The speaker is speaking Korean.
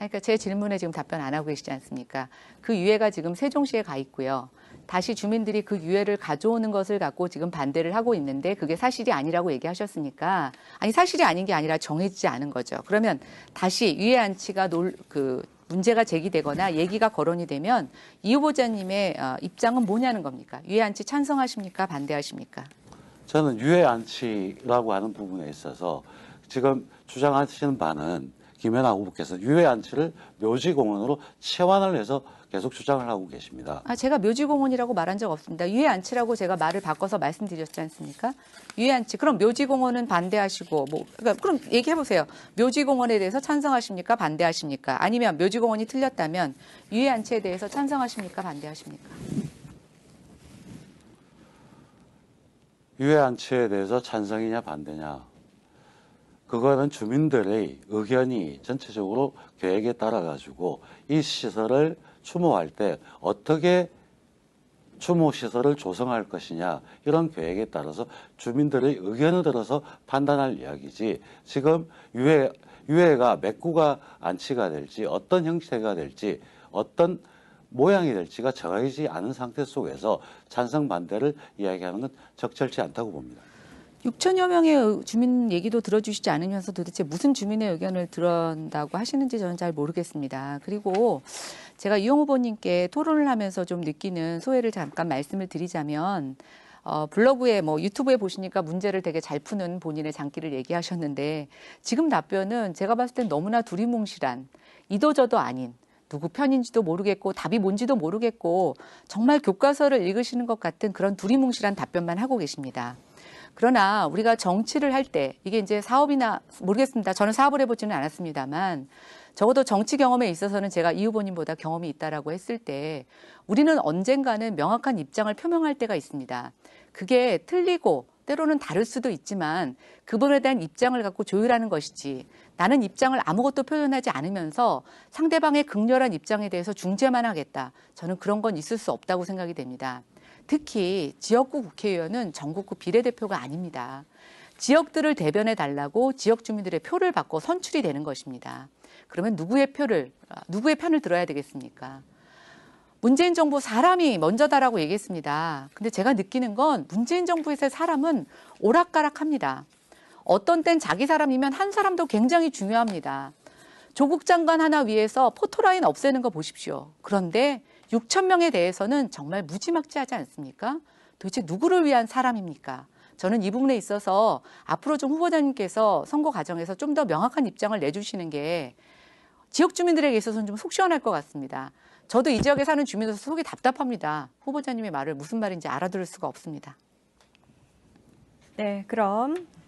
그러니까 제 질문에 지금 답변 안 하고 계시지 않습니까? 그 유해가 지금 세종시에 가 있고요. 다시 주민들이 그 유해를 가져오는 것을 갖고 지금 반대를 하고 있는데 그게 사실이 아니라고 얘기하셨으니까 아니 사실이 아닌 게 아니라 정해지지 않은 거죠. 그러면 다시 유해 안치가 놀그 문제가 제기되거나 얘기가 거론이 되면 이 후보자님의 어, 입장은 뭐냐는 겁니까? 유해 안치 찬성하십니까? 반대하십니까? 저는 유해 안치라고 하는 부분에 있어서 지금 주장하시는 바는 김현아 후보께서 유해안치를 묘지공원으로 채환을 해서 계속 주장을 하고 계십니다. 아, 제가 묘지공원이라고 말한 적 없습니다. 유해안치라고 제가 말을 바꿔서 말씀드렸지 않습니까? 유해안치. 그럼 묘지공원은 반대하시고 뭐 그러니까 그럼 얘기해 보세요. 묘지공원에 대해서 찬성하십니까? 반대하십니까? 아니면 묘지공원이 틀렸다면 유해안치에 대해서 찬성하십니까? 반대하십니까? 유해안치에 대해서 찬성이냐 반대냐 그거는 주민들의 의견이 전체적으로 계획에 따라 가지고 이 시설을 추모할 때 어떻게 추모 시설을 조성할 것이냐 이런 계획에 따라서 주민들의 의견을 들어서 판단할 이야기지 지금 유해 유해가 맥구가 안치가 될지 어떤 형태가 될지 어떤 모양이 될지가 정해지지 않은 상태 속에서 찬성 반대를 이야기하는 건 적절치 않다고 봅니다. 6천여 명의 주민 얘기도 들어주시지 않으면서 도대체 무슨 주민의 의견을 들었다고 하시는지 저는 잘 모르겠습니다. 그리고 제가 이용 후보님께 토론을 하면서 좀 느끼는 소회를 잠깐 말씀을 드리자면 어, 블로그에 뭐 유튜브에 보시니까 문제를 되게 잘 푸는 본인의 장기를 얘기하셨는데 지금 답변은 제가 봤을 땐 너무나 두리뭉실한 이도저도 아닌 누구 편인지도 모르겠고 답이 뭔지도 모르겠고 정말 교과서를 읽으시는 것 같은 그런 두리뭉실한 답변만 하고 계십니다. 그러나 우리가 정치를 할 때 이게 이제 사업이나 모르겠습니다. 저는 사업을 해보지는 않았습니다만 적어도 정치 경험에 있어서는 제가 이 후보님보다 경험이 있다라고 했을 때 우리는 언젠가는 명확한 입장을 표명할 때가 있습니다. 그게 틀리고 때로는 다를 수도 있지만 그분에 대한 입장을 갖고 조율하는 것이지 나는 입장을 아무것도 표현하지 않으면서 상대방의 극렬한 입장에 대해서 중재만 하겠다. 저는 그런 건 있을 수 없다고 생각이 됩니다. 특히 지역구 국회의원은 전국구 비례대표가 아닙니다. 지역들을 대변해 달라고 지역 주민들의 표를 받고 선출이 되는 것입니다. 그러면 누구의 표를 아, 누구의 편을 들어야 되겠습니까? 문재인 정부 사람이 먼저다라고 얘기했습니다. 근데 제가 느끼는 건 문재인 정부에서의 사람은 오락가락합니다. 어떤 땐 자기 사람이면 한 사람도 굉장히 중요합니다. 조국 장관 하나 위해서 포토라인 없애는 거 보십시오. 그런데 6천 명에 대해서는 정말 무지막지하지 않습니까? 도대체 누구를 위한 사람입니까? 저는 이 부분에 있어서 앞으로 좀 후보자님께서 선거 과정에서 좀 더 명확한 입장을 내주시는 게 지역 주민들에게 있어서는 좀 속 시원할 것 같습니다. 저도 이 지역에 사는 주민으로서 속이 답답합니다. 후보자님의 말을 무슨 말인지 알아들을 수가 없습니다. 네, 그럼